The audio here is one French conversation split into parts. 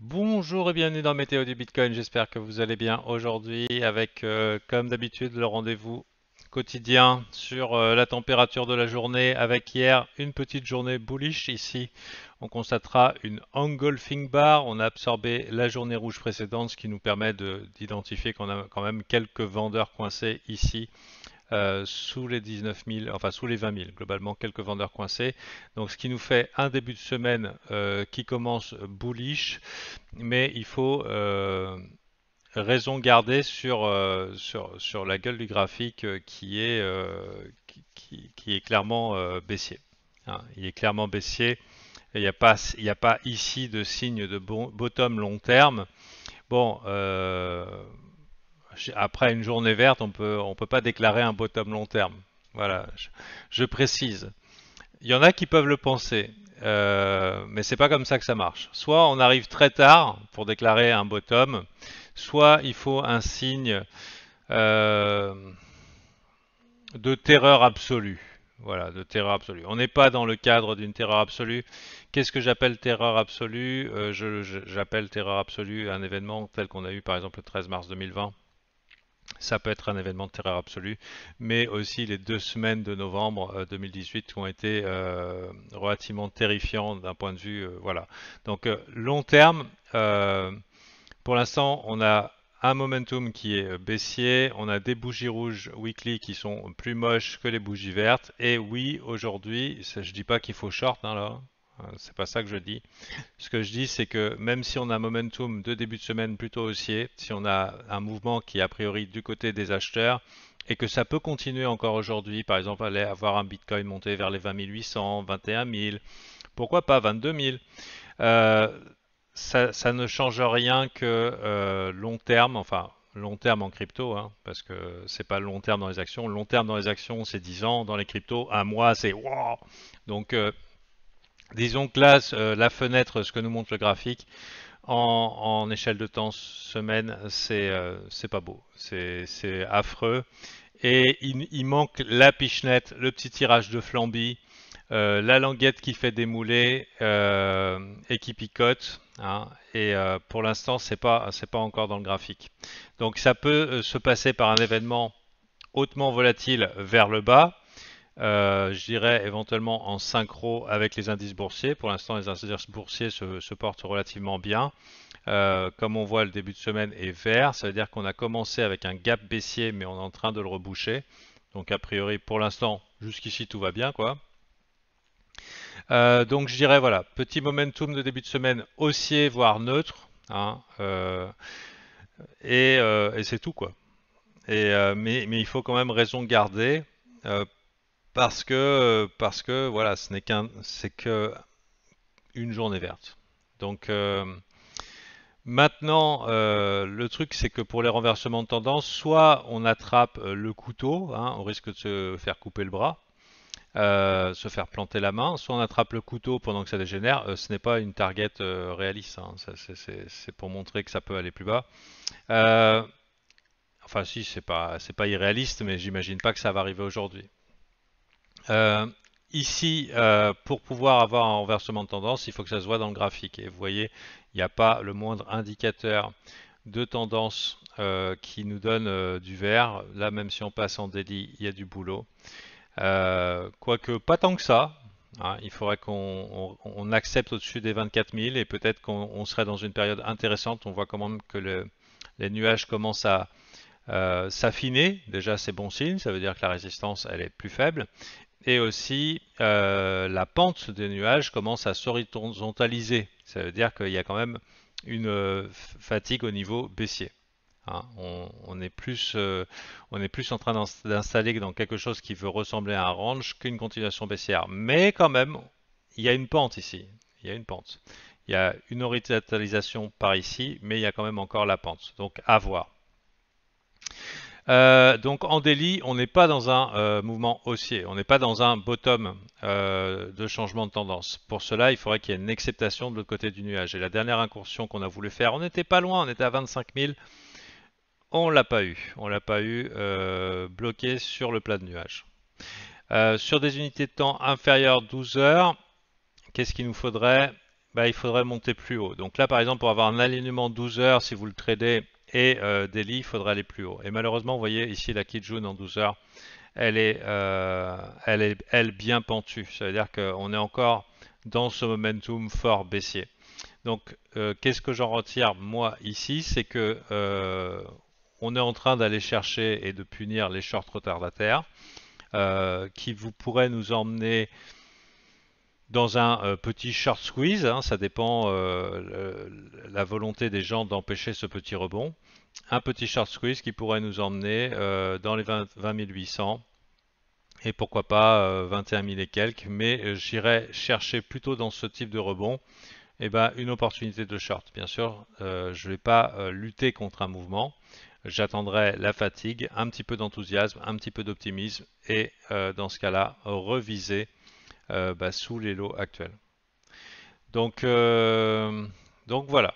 Bonjour et bienvenue dans Météo du Bitcoin, j'espère que vous allez bien aujourd'hui avec euh, comme d'habitude le rendez-vous quotidien sur euh, la température de la journée avec hier une petite journée bullish ici on constatera une engulfing bar, on a absorbé la journée rouge précédente ce qui nous permet d'identifier qu'on a quand même quelques vendeurs coincés ici euh, sous les 19 000, enfin sous les 20 000, globalement quelques vendeurs coincés. Donc ce qui nous fait un début de semaine euh, qui commence bullish, mais il faut euh, raison garder sur, sur, la gueule du graphique qui est, qui, est clairement baissier. Hein. il est clairement baissier. Il n'y a, pas, il n'y a pas ici de signe de bottom long terme. Bon, après une journée verte, on peut, on peut pas déclarer un bottom long terme. Voilà, je, précise. Il y en a qui peuvent le penser, euh, mais c'est pas comme ça que ça marche. Soit on arrive très tard pour déclarer un bottom, soit il faut un signe euh, de terreur absolue. Voilà, de terreur absolue. On n'est pas dans le cadre d'une terreur absolue. Qu'est-ce que j'appelle terreur absolue euh, J'appelle terreur absolue un événement tel qu'on a eu par exemple le 13 mars 2020 ça peut être un événement de terreur absolue, mais aussi les deux semaines de novembre 2018 euh, qui ont été euh, relativement terrifiantes d'un point de vue. Euh, voilà. Donc long terme, pour l'instant, on a un momentum qui est baissier, on a des bougies rouges weekly qui sont plus moches que les bougies vertes. Et oui, aujourd'hui, je ne dis pas qu'il faut short hein, là, euh, c'est pas ça que je dis. Ce que je dis, c'est que même si on a un momentum de début de semaine plutôt haussier, si on a un mouvement qui est a priori du côté des acheteurs, et que ça peut continuer encore aujourd'hui, par exemple, aller avoir un Bitcoin monté vers les 20 800, 21 000, pourquoi pas 22 000 euh, ça, ça, ne change rien que euh, long terme, enfin long terme en crypto, hein, parce que c'est pas long terme dans les actions. Long terme dans les actions, c'est 10 ans. Dans les cryptos, un mois, c'est wow Donc Disons que là, euh, la fenêtre, ce que nous montre le graphique, en, échelle de temps semaine, c'est euh, pas beau, c'est affreux. Et il, manque la pichenette, le petit tirage de flambi, euh, la languette qui fait démouler euh, et qui picote. Hein. et pour l'instant, c'est pas, pas encore dans le graphique. Donc ça peut se passer par un événement hautement volatile vers le bas, euh, je dirais éventuellement en synchro avec les indices boursiers. Pour l'instant, les indices boursiers se, portent relativement bien. Euh, comme on voit, le début de semaine est vert. Ça veut dire qu'on a commencé avec un gap baissier, mais on est en train de le reboucher. Donc, a priori, pour l'instant, jusqu'ici, tout va bien, quoi. Euh, donc je dirais voilà, petit momentum de début de semaine haussier, voire neutre. Hein, et, c'est tout quoi. Et, mais, mais, il faut quand même raison garder parce que euh, parce que voilà, ce n'est qu'un c'est que journée verte. Donc euh, maintenant, euh, le truc c'est que pour les renversements de tendance, soit on attrape le couteau, on hein, risque de se faire couper le bras, se faire planter la main, soit on attrape le couteau pendant que ça dégénère. ce n'est pas une target réaliste, hein. c'est pour montrer que ça peut aller plus bas. enfin si, c'est pas pas irréaliste, mais j'imagine pas que ça va arriver aujourd'hui. Euh, ici, euh, pour pouvoir avoir un renversement de tendance, il faut que ça se voit dans le graphique. Et vous voyez, il n'y a pas le moindre indicateur de tendance euh, qui nous donne du vert. Là, même si on passe en délit il y a du boulot. Quoique, pas tant que ça. Hein. il faudrait qu'on accepte au-dessus des 24 000 et peut-être qu'on serait dans une période intéressante. On voit quand même que les nuages commencent à, s'affiner, déjà c'est bon signe, ça veut dire que la résistance elle est plus faible, et aussi euh, la pente des nuages commence à s'horizontaliser. Ça veut dire qu'il y a quand même une euh, fatigue au niveau baissier. Hein. on, est plus, euh, on est plus en train d'installer dans quelque chose qui veut ressembler à un range qu'une continuation baissière. Mais quand même, il y a une pente ici. Il y a une pente. Il y a une horizontalisation par ici, mais il y a quand même encore la pente. Donc à voir. Euh, donc en délit, on n'est pas dans un euh, mouvement haussier, on n'est pas dans un bottom euh, de changement de tendance. Pour cela, il faudrait qu'il y ait une acceptation de l'autre côté du nuage. Et la dernière incursion qu'on a voulu faire, on n'était pas loin, on était à 25 000. On l'a pas eu, on l'a pas eu bloqué sur le plat de nuage. sur des unités de temps inférieures 12 heures, qu'est-ce qu'il nous faudrait bah, Il faudrait monter plus haut. Donc là, par exemple, pour avoir un alignement 12 heures, si vous le tradez et euh, Delhi, il faudra aller plus haut. Et malheureusement, vous voyez ici la Kijun en 12 heures, elle est, euh, elle est elle bien pentue. Ça veut dire qu'on est encore dans ce momentum fort baissier. Donc, euh, qu'est-ce que j'en retire moi ici C'est que euh, on est en train d'aller chercher et de punir les shorts retardataires qui vous pourraient nous emmener dans un euh, petit short squeeze, hein, ça dépend euh, la volonté des gens d'empêcher ce petit rebond. Un petit short squeeze qui pourrait nous emmener euh, dans les 20, 800 et pourquoi pas 21 000 et quelques, mais j'irai chercher plutôt dans ce type de rebond eh ben, une opportunité de short. Bien sûr, je ne vais pas lutter contre un mouvement, j'attendrai la fatigue, un petit peu d'enthousiasme, un petit peu d'optimisme et dans ce cas-là, reviser euh, bah, sous les lots actuels. Donc, euh, donc voilà.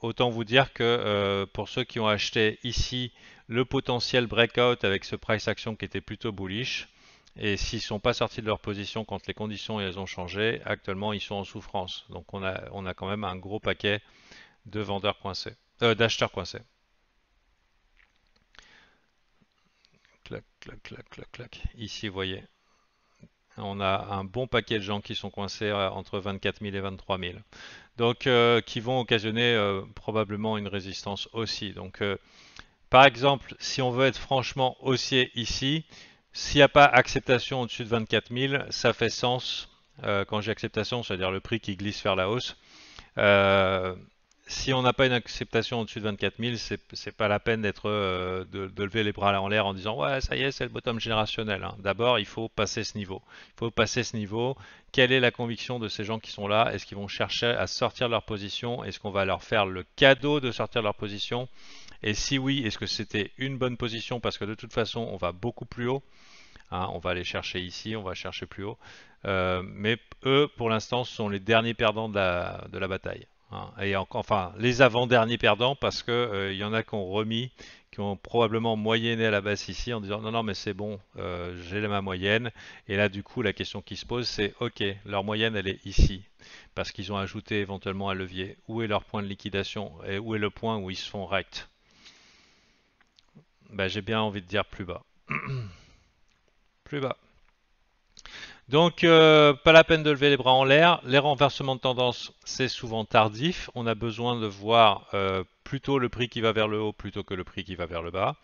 Autant vous dire que euh, pour ceux qui ont acheté ici le potentiel breakout avec ce price action qui était plutôt bullish, et s'ils ne sont pas sortis de leur position quand les conditions elles ont changé, actuellement ils sont en souffrance. Donc on a, on a quand même un gros paquet de vendeurs coincés, d'acheteurs coincés. Clac, clac, clac, clac, clac. Ici, vous voyez, on a un bon paquet de gens qui sont coincés euh, entre 24 000 et 23 000. Donc, euh, qui vont occasionner euh, probablement une résistance aussi. Donc, par exemple, si on veut être franchement haussier ici, s'il n'y a pas acceptation au-dessus de 24 000, ça fait sens. quand j'ai acceptation, c'est-à-dire le prix qui glisse vers la hausse, si on n'a pas une acceptation au-dessus de 24 000, c'est pas la peine d'être euh, de, lever les bras en l'air en disant ouais ça y est c'est le bottom générationnel. Hein. D'abord il faut passer ce niveau. Il faut passer ce niveau. Quelle est la conviction de ces gens qui sont là Est-ce qu'ils vont chercher à sortir de leur position Est-ce qu'on va leur faire le cadeau de sortir de leur position Et si oui, est-ce que c'était une bonne position parce que de toute façon on va beaucoup plus haut. Hein. on va aller chercher ici, on va chercher plus haut. Euh, mais eux, pour l'instant, sont les derniers perdants de la bataille. Hein, et encore, enfin, les avant-derniers perdants, parce qu'il euh, il y en a qui ont remis, qui ont probablement moyenné à la base ici en disant non, non, mais c'est bon, euh, j'ai ma moyenne. Et là, du coup, la question qui se pose, c'est ok, leur moyenne, elle est ici, parce qu'ils ont ajouté éventuellement un levier. Où est leur point de liquidation et où est le point où ils se font rect ben, J'ai bien envie de dire plus bas. plus bas. Donc, euh, pas la peine de lever les bras en l'air. Les renversements de tendance, c'est souvent tardif. On a besoin de voir euh, plutôt le prix qui va vers le haut plutôt que le prix qui va vers le bas.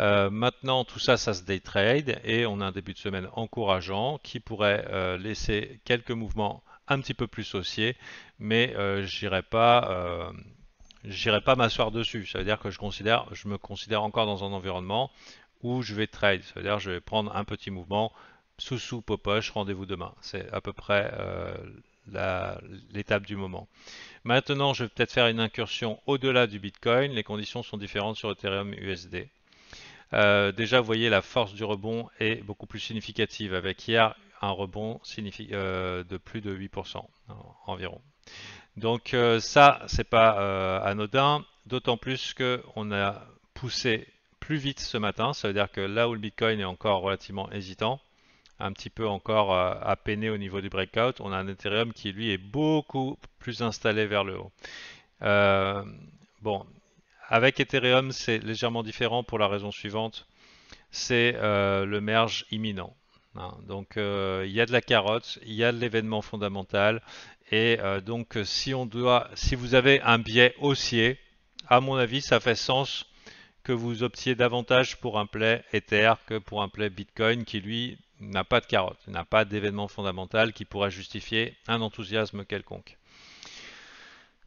Euh, maintenant, tout ça, ça se day trade et on a un début de semaine encourageant qui pourrait laisser quelques mouvements un petit peu plus haussiers, mais j'irai pas pas m'asseoir dessus. Ça veut dire que je considère, je me considère encore dans un environnement où je vais trade. Ça veut dire que je vais prendre un petit mouvement, sous-sous popoche, rendez-vous demain. C'est à peu près euh, l'étape du moment. Maintenant, je vais peut-être faire une incursion au-delà du Bitcoin. Les conditions sont différentes sur Ethereum USD. Euh, déjà, vous voyez, la force du rebond est beaucoup plus significative, avec hier un rebond euh, de plus de 8% environ. Donc ça, c'est pas anodin, d'autant plus qu'on a poussé plus vite ce matin, ça veut dire que là où le Bitcoin est encore relativement hésitant, un petit peu encore euh, à peiner au niveau du breakout, on a un Ethereum qui lui est beaucoup plus installé vers le haut. Euh, bon, avec Ethereum, c'est légèrement différent pour la raison suivante, c'est euh, le merge imminent. Hein. Donc il y a de la carotte, il y a de l'événement fondamental, et donc si on doit, si vous avez un biais haussier, à mon avis, ça fait sens que vous optiez davantage pour un play Ether que pour un play Bitcoin qui lui n'a pas de carotte, n'a pas d'événement fondamental qui pourra justifier un enthousiasme quelconque.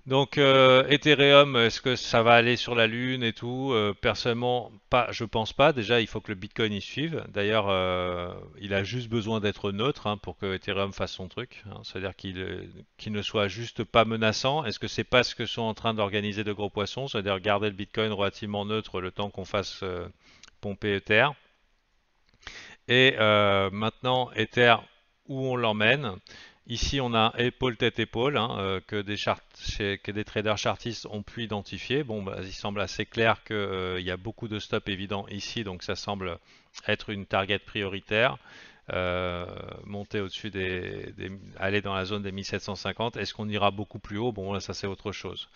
Donc euh, Ethereum, est-ce que ça va aller sur la Lune et tout euh, Personnellement, pas, je pense pas. Déjà, il faut que le Bitcoin y suive. D'ailleurs, euh, il a juste besoin d'être neutre hein, pour que Ethereum fasse son truc. Hein. C'est-à-dire qu'il ne soit juste pas menaçant. Est-ce que c'est pas ce que sont en train d'organiser de gros poissons C'est-à-dire garder le Bitcoin relativement neutre le temps qu'on fasse pomper Ether et euh, maintenant, Ether, où on l'emmène Ici, on a épaule tête épaule hein, euh, que, des traders chartistes ont pu identifier. Bon, bah, il semble assez clair qu'il euh, y a beaucoup de stops évidents ici, donc ça semble être une target prioritaire. Euh, monter au-dessus des, aller dans la zone des 1750. Est-ce qu'on ira beaucoup plus haut Bon, là, ça c'est autre chose.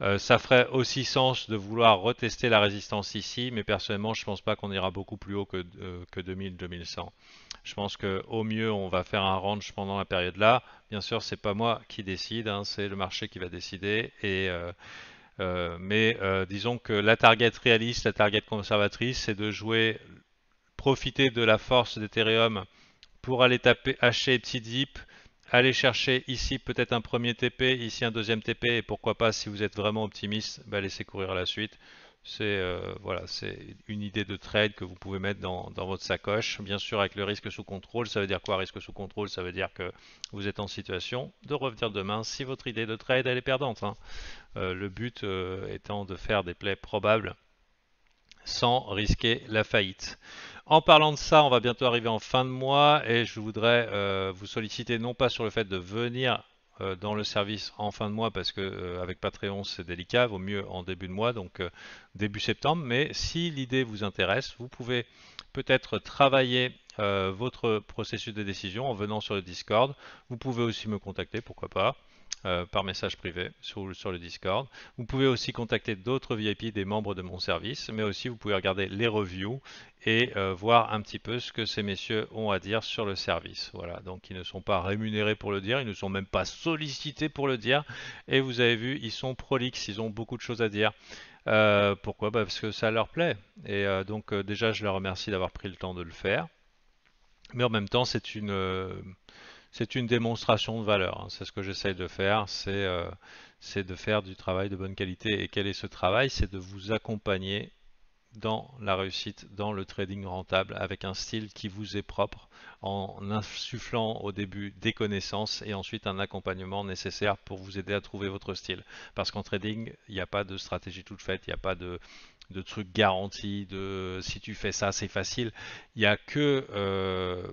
Euh, ça ferait aussi sens de vouloir retester la résistance ici, mais personnellement, je ne pense pas qu'on ira beaucoup plus haut que, euh, que 2000-2100. Je pense qu'au mieux, on va faire un range pendant la période là. Bien sûr, c'est pas moi qui décide, hein, c'est le marché qui va décider. Et, mais disons que la target réaliste, la target conservatrice, c'est de jouer profiter de la force d'Ethereum pour aller taper hacher petit dip, aller chercher ici peut-être un premier TP, ici un deuxième TP, et pourquoi pas si vous êtes vraiment optimiste, bah, laissez courir la suite. C'est euh, voilà, une idée de trade que vous pouvez mettre dans, votre sacoche. Bien sûr, avec le risque sous contrôle, ça veut dire quoi Risque sous contrôle, ça veut dire que vous êtes en situation de revenir demain si votre idée de trade elle est perdante. Hein. Euh, le but euh, étant de faire des plays probables sans risquer la faillite. En parlant de ça, on va bientôt arriver en fin de mois et je voudrais euh, vous solliciter non pas sur le fait de venir euh, dans le service en fin de mois parce que euh, avec Patreon c'est délicat, vaut mieux en début de mois, donc début septembre, mais si l'idée vous intéresse, vous pouvez peut-être travailler votre processus de décision en venant sur le Discord. Vous pouvez aussi me contacter, pourquoi pas. Euh, par message privé sur, le Discord. Vous pouvez aussi contacter d'autres VIP, des membres de mon service, mais aussi vous pouvez regarder les reviews et euh, voir un petit peu ce que ces messieurs ont à dire sur le service. Voilà, donc ils ne sont pas rémunérés pour le dire, ils ne sont même pas sollicités pour le dire. Et vous avez vu, ils sont prolixes, ils ont beaucoup de choses à dire. Euh, pourquoi bah, Parce que ça leur plaît. Et donc déjà, je leur remercie d'avoir pris le temps de le faire. Mais en même temps, c'est une c'est une démonstration de valeur. Hein. C'est ce que j'essaye de faire, euh, c'est de faire du travail de bonne qualité. Et quel est ce travail C'est de vous accompagner dans la réussite, dans le trading rentable, avec un style qui vous est propre, en insufflant au début des connaissances et ensuite un accompagnement nécessaire pour vous aider à trouver votre style. Parce qu'en trading, il n'y a pas de stratégie toute faite, il n'y a pas de, truc garanti, de si tu fais ça, c'est facile. Il n'y a que... Euh,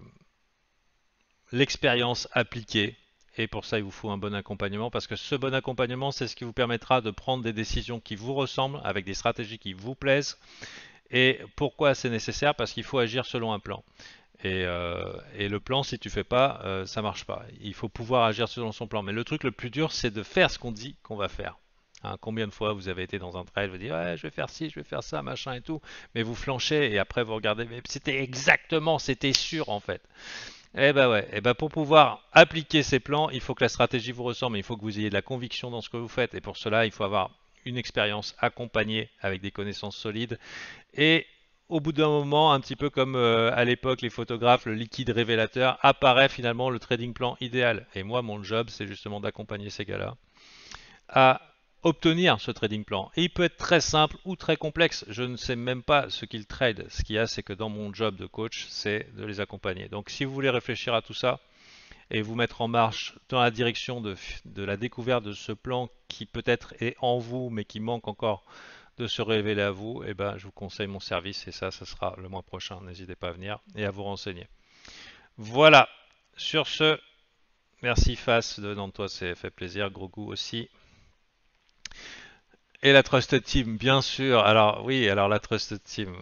l'expérience appliquée. Et pour ça, il vous faut un bon accompagnement parce que ce bon accompagnement, c'est ce qui vous permettra de prendre des décisions qui vous ressemblent, avec des stratégies qui vous plaisent. Et pourquoi c'est nécessaire Parce qu'il faut agir selon un plan. Et, euh, le plan, si tu fais pas, euh, ça marche pas. Il faut pouvoir agir selon son plan. Mais le truc le plus dur, c'est de faire ce qu'on dit qu'on va faire. Hein, combien de fois vous avez été dans un trail, vous dites ouais, je vais faire ci, je vais faire ça, machin et tout, mais vous flanchez et après vous regardez, mais c'était exactement, c'était sûr en fait. Eh ben ouais, eh ben pour pouvoir appliquer ces plans, il faut que la stratégie vous ressemble, il faut que vous ayez de la conviction dans ce que vous faites. Et pour cela, il faut avoir une expérience accompagnée avec des connaissances solides. Et au bout d'un moment, un petit peu comme euh, à l'époque les photographes, le liquide révélateur, apparaît finalement le trading plan idéal. Et moi, mon job, c'est justement d'accompagner ces gars-là à obtenir ce trading plan. Et il peut être très simple ou très complexe. Je ne sais même pas ce qu'il trade. Ce qu'il y a, c'est que dans mon job de coach, c'est de les accompagner. Donc si vous voulez réfléchir à tout ça et vous mettre en marche dans la direction de, la découverte de ce plan qui peut-être est en vous, mais qui manque encore de se révéler à vous, eh ben, je vous conseille mon service et ça, ce sera le mois prochain. N'hésitez pas à venir et à vous renseigner. Voilà, sur ce, merci Face de toi, c'est fait plaisir, gros goût aussi. Et la Trusted Team, bien sûr. Alors oui, alors la Trusted Team.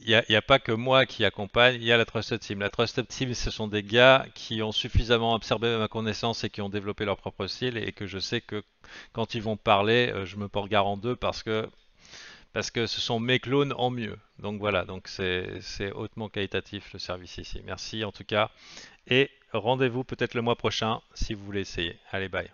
Il n'y a, pas que moi qui accompagne, il y a la Trusted Team. La Trusted Team, ce sont des gars qui ont suffisamment observé ma connaissance et qui ont développé leur propre style et que je sais que quand ils vont parler, euh, je me porte garant d'eux parce que parce que ce sont mes clones en mieux. Donc voilà, donc c'est hautement qualitatif le service ici. Merci en tout cas. Et rendez-vous peut-être le mois prochain si vous voulez essayer. Allez, bye.